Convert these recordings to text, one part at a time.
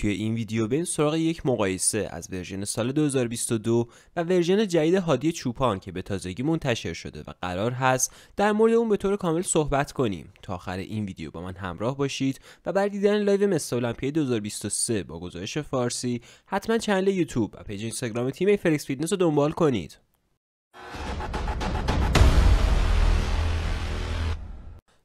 توی این ویدیو این سراغ یک مقایسه از ورژن سال 2022 و ورژن جدید هادی چوپان که به تازگی منتشر شده و قرار هست در مورد اون به طور کامل صحبت کنیم تا آخر این ویدیو با من همراه باشید و برای دیدن لایو مس المپیا 2023 با گزارش فارسی حتما چنل یوتیوب و پیج اینستاگرام تیم فلکس فیتنس رو دنبال کنید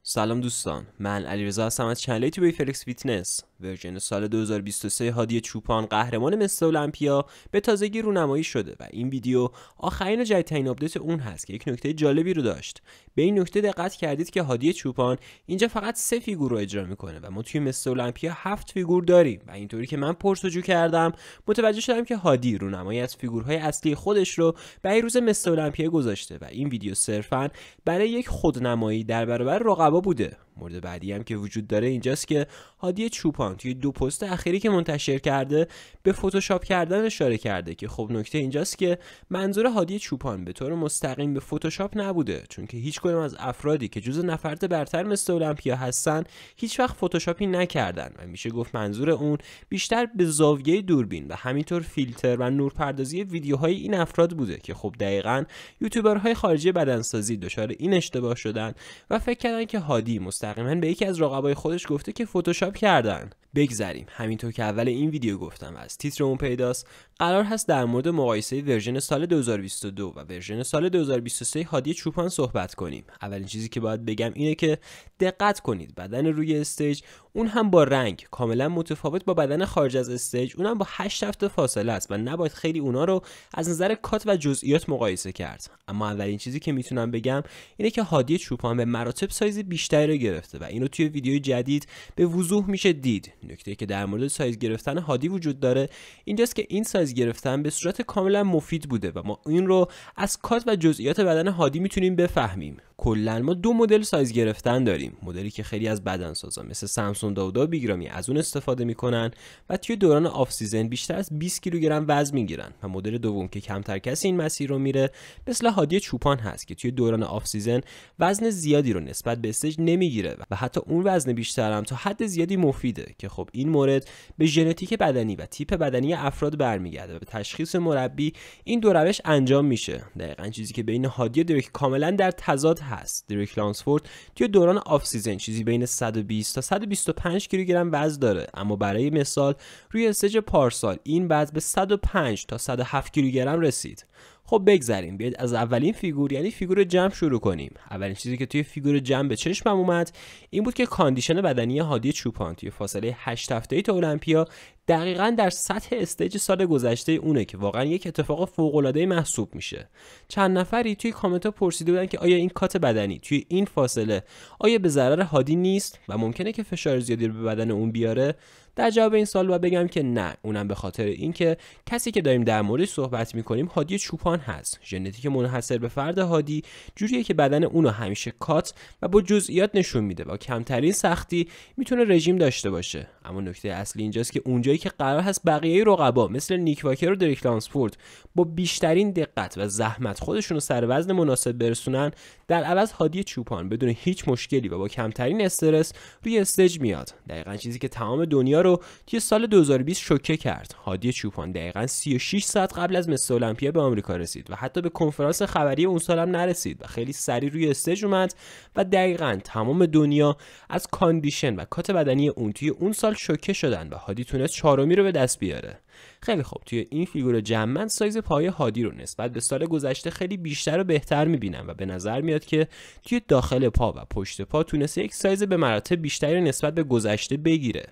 سلام دوستان من علیرضا هستم از چنل یوتیوب فلکس فیتنس ورژن سال 2023 هادی چوپان قهرمان مس المپیا به تازگی رونمایی شده و این ویدیو آخرین و جدیدترین آپدیت اون هست که یک نکته جالبی رو داشت به این نکته دقت کردید که هادی چوپان اینجا فقط سه فیگور رو اجرا میکنه و ما توی مس المپیا هفت فیگور داریم و اینطوری که من پرسجو کردم متوجه شدم که هادی رونمایی از فیگورهای اصلی خودش رو برای روز مس المپیا گذاشته و این ویدیو صرفا برای یک خودنمایی در برابر رقبا بوده مورد بعدی هم که وجود داره اینجاست که هادی چوپان توی دو پست اخیری که منتشر کرده به فتوشاپ کردن اشاره کرده که خب نکته اینجاست که منظور هادی چوپان به طور مستقیم به فتوشاپ نبوده چون که هیچ کدوم از افرادی که جزء نفرت برتر مثل المپیا هستن هیچ وقت فتوشاپی نکردن و میشه گفت منظور اون بیشتر به زاویه دوربین و همینطور فیلتر و نورپردازی ویدیوهای این افراد بوده که خب دقیقا یوتیوبرهای خارجی بدنسازی دچار این اشتباه شدن و فکر کردن که هادی مستقیما به یکی از رقبای خودش گفته که فتوشاپ کردن بگذریم همینطور که اول این ویدیو گفتم و از تیترمون پیداست قرار هست در مورد مقایسه ورژن سال 2022 و ورژن سال 2023 هادی چوپان صحبت کنیم اولین چیزی که باید بگم اینه که دقت کنید بدن روی استیج اون هم با رنگ کاملا متفاوت با بدن خارج از استیج هم با 8 هفته فاصله است و نباید خیلی اونا رو از نظر کات و جزئیات مقایسه کرد اما اولین چیزی که میتونم بگم اینه که هادی چوپان به مراتب سایز بیشتری رو گرفته و اینو توی ویدیو جدید به وضوح میشه دید نکته که در مورد سایز گرفتن هادی وجود داره اینجاست که این از گرفتن به صورت کاملا مفید بوده و ما این رو از کات و جزئیات بدن هادی میتونیم بفهمیم کلا ما دو مدل سایز گرفتن داریم مدلی که خیلی از بدن سازا مثل سامسون داودا بیگرامی از اون استفاده میکنن و توی دوران آف سیزن بیشتر از 20 کیلوگرم وزن میگیرن و مدل دوم که کمتر کسی این مسیر رو میره مثل هادی چوپان هست که توی دوران آف سیزن وزن زیادی رو نسبت به استج نمیگیره و حتی اون وزن بیشتر هم تا حد زیادی مفیده که خب این مورد به ژنتیک بدنی و تیپ بدنی افراد برمیگرده و به تشخیص مربی این دو روش انجام میشه دقیقا چیزی که بین هادی و کاملا در تضاد هست دریک لانسفورد توی دوران آف سیزن چیزی بین 120 تا 125 کیلوگرم وزن داره اما برای مثال روی استج پارسال این وزن به 105 تا 107 کیلوگرم رسید خب بگذریم بیاید از اولین فیگور یعنی فیگور جمع شروع کنیم اولین چیزی که توی فیگور جمع به چشمم اومد این بود که کاندیشن بدنی هادی چوپان توی فاصله 8 ای تا المپیا دقیقا در سطح استیج سال گذشته اونه که واقعا یک اتفاق فوقالعاده محسوب میشه چند نفری توی کامنت ها پرسیده بودن که آیا این کات بدنی توی این فاصله آیا به ضرر هادی نیست و ممکنه که فشار زیادی رو به بدن اون بیاره در جواب این سال با بگم که نه اونم به خاطر اینکه کسی که داریم در موردش صحبت میکنیم هادی چوپان هست ژنتیک منحصر به فرد هادی جوریه که بدن اونو همیشه کات و با جزئیات نشون میده با کمترین سختی میتونه رژیم داشته باشه اما نکته اصلی اینجاست که اونجایی که قرار هست بقیه رقبا مثل نیک واکر و دریک لانسپورت با بیشترین دقت و زحمت خودشون رو سر وزن مناسب برسونن در عوض هادی چوپان بدون هیچ مشکلی و با کمترین استرس روی استج میاد دقیقا چیزی که تمام دنیا رو توی سال 2020 شوکه کرد هادی چوپان دقیقا 36 ساعت قبل از مس المپیا به آمریکا رسید و حتی به کنفرانس خبری اون سال هم نرسید و خیلی سریع روی استج اومد و دقیقا تمام دنیا از کاندیشن و کات بدنی اون توی اون سال شوکه شدن و هادی تونست چهارمی رو به دست بیاره خیلی خوب توی این فیگور جمع سایز پای هادی رو نسبت به سال گذشته خیلی بیشتر و بهتر میبینم و به نظر میاد که توی داخل پا و پشت پا تونسته یک سایز به مراتب بیشتری نسبت به گذشته بگیره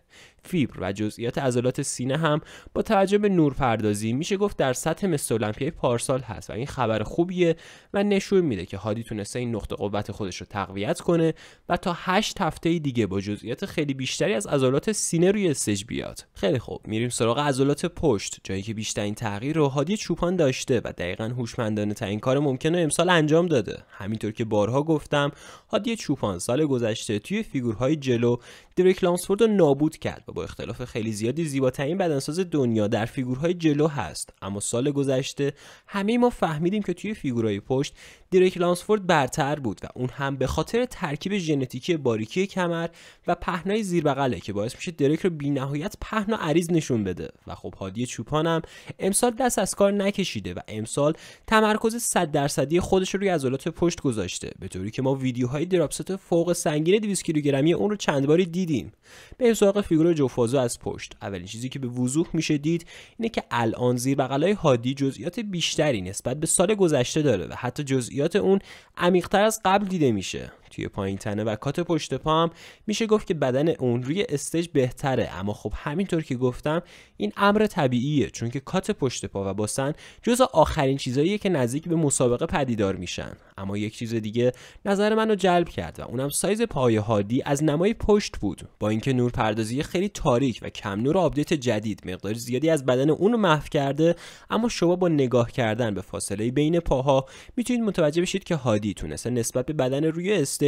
فیبر و جزئیات عضلات سینه هم با توجه به نورپردازی میشه گفت در سطح مس المپیای پارسال هست و این خبر خوبیه و نشون میده که هادی تونسته این نقطه قوت خودش رو تقویت کنه و تا 8 هفته دیگه با جزئیات خیلی بیشتری از عضلات سینه روی استج بیاد خیلی خوب میریم سراغ عضلات پشت جایی که بیشترین تغییر رو هادی چوپان داشته و دقیقا هوشمندانه ترین کار ممکنه امسال انجام داده همینطور که بارها گفتم هادی چوپان سال گذشته توی فیگورهای جلو دریک لانسفورد رو نابود کرد با اختلاف خیلی زیادی زیباترین بدنساز دنیا در فیگورهای جلو هست اما سال گذشته همه ما فهمیدیم که توی فیگورهای پشت دریک لانسفورد برتر بود و اون هم به خاطر ترکیب ژنتیکی باریکی کمر و پهنای زیر بغله که باعث میشه دریک رو بینهایت پهن و عریض نشون بده و خب هادی هم امسال دست از کار نکشیده و امسال تمرکز 100 درصدی خودش رو روی عضلات پشت گذاشته به طوری که ما ویدیوهای دراپست فوق سنگین 200 کیلوگرمی اون رو چند باری دیدیم به سراغ فیگور جوفازو از پشت اولین چیزی که به وضوح میشه دید اینه که الان زیر بغلای هادی جزئیات بیشتری نسبت به سال گذشته داره و حتی جزئیات اون عمیقتر از قبل دیده میشه توی پایین تنه و کات پشت پا هم میشه گفت که بدن اون روی استج بهتره اما خب همینطور که گفتم این امر طبیعیه چون که کات پشت پا و باسن جز آخرین چیزاییه که نزدیک به مسابقه پدیدار میشن اما یک چیز دیگه نظر منو جلب کرد و اونم سایز پای هادی از نمای پشت بود با اینکه نورپردازی خیلی تاریک و کم نور آپدیت جدید مقدار زیادی از بدن اون رو محو کرده اما شما با نگاه کردن به فاصله بین پاها میتونید متوجه بشید که هادی تونسته نسبت به بدن روی است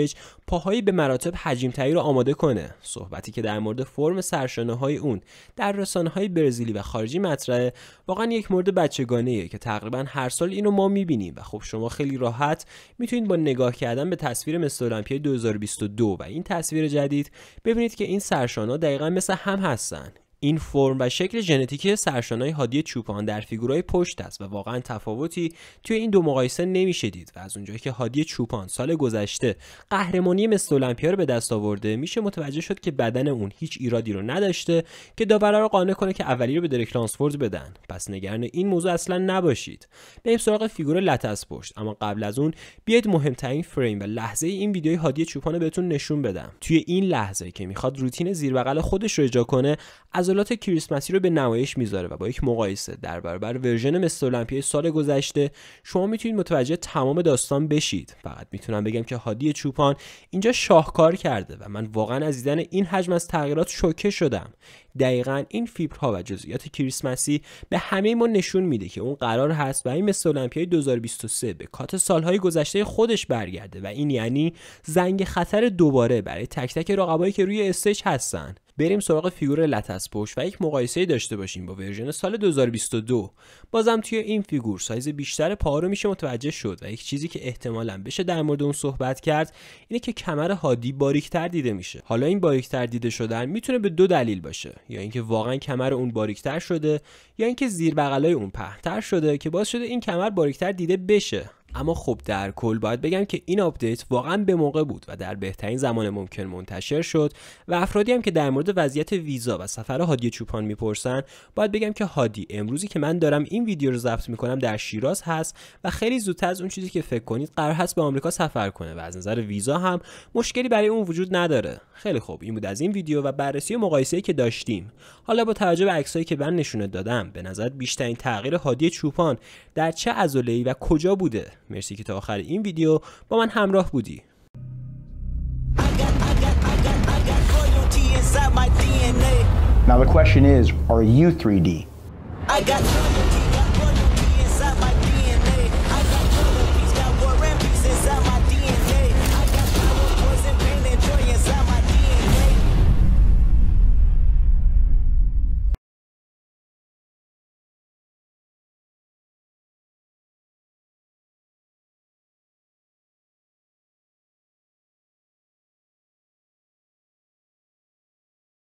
پاهایی به مراتب حجیمتری رو آماده کنه صحبتی که در مورد فرم سرشانه های اون در رسانه های برزیلی و خارجی مطرحه واقعا یک مورد بچگانه که تقریبا هر سال اینو ما میبینیم و خب شما خیلی راحت میتونید با نگاه کردن به تصویر مثل المپیاد 2022 و این تصویر جدید ببینید که این ها دقیقا مثل هم هستن این فرم و شکل ژنتیکی سرشانهای هادی چوپان در فیگورهای پشت است و واقعا تفاوتی توی این دو مقایسه نمیشه دید و از اونجایی که هادی چوپان سال گذشته قهرمانی مثل المپیا رو به دست آورده میشه متوجه شد که بدن اون هیچ ایرادی رو نداشته که داورا رو قانع کنه که اولی رو به درک لانسفورد بدن پس نگران این موضوع اصلا نباشید بریم سراغ فیگور لتس پشت اما قبل از اون بیاید مهمترین فریم و لحظه این ویدیوی هادی چوپان رو بهتون نشون بدم توی این لحظه که میخواد روتین زیر بغل خودش رو اجرا کنه از تنزلات کریسمسی رو به نمایش میذاره و با یک مقایسه در برابر ورژن مستر المپیای سال گذشته شما میتونید متوجه تمام داستان بشید فقط میتونم بگم که هادی چوپان اینجا شاهکار کرده و من واقعا از دیدن این حجم از تغییرات شوکه شدم دقیقا این فیبرها و جزئیات کریسمسی به همه ما نشون میده که اون قرار هست برای مس المپیای 2023 به کات سالهای گذشته خودش برگرده و این یعنی زنگ خطر دوباره برای تک تک رقبایی که روی استیج هستن بریم سراغ فیگور لتس پشت و یک مقایسه داشته باشیم با ورژن سال 2022 بازم توی این فیگور سایز بیشتر پا رو میشه متوجه شد و یک چیزی که احتمالا بشه در مورد اون صحبت کرد اینه که کمر هادی باریکتر دیده میشه حالا این باریکتر دیده شدن میتونه به دو دلیل باشه یا اینکه واقعا کمر اون باریکتر شده یا اینکه زیر بغلای اون پهنتر شده که باعث شده این کمر باریکتر دیده بشه اما خب در کل باید بگم که این آپدیت واقعا به موقع بود و در بهترین زمان ممکن منتشر شد و افرادی هم که در مورد وضعیت ویزا و سفر هادی چوپان میپرسن باید بگم که هادی امروزی که من دارم این ویدیو رو ضبط میکنم در شیراز هست و خیلی زودتر از اون چیزی که فکر کنید قرار هست به آمریکا سفر کنه و از نظر ویزا هم مشکلی برای اون وجود نداره خیلی خوب این بود از این ویدیو و بررسی و مقایسه که داشتیم حالا با توجه به عکسایی که من نشونه دادم به نظر بیشترین تغییر هادی چوپان در چه عضله‌ای و کجا بوده مرسی که تا آخر این ویدیو با من همراه بودی Now the question is, are you 3D?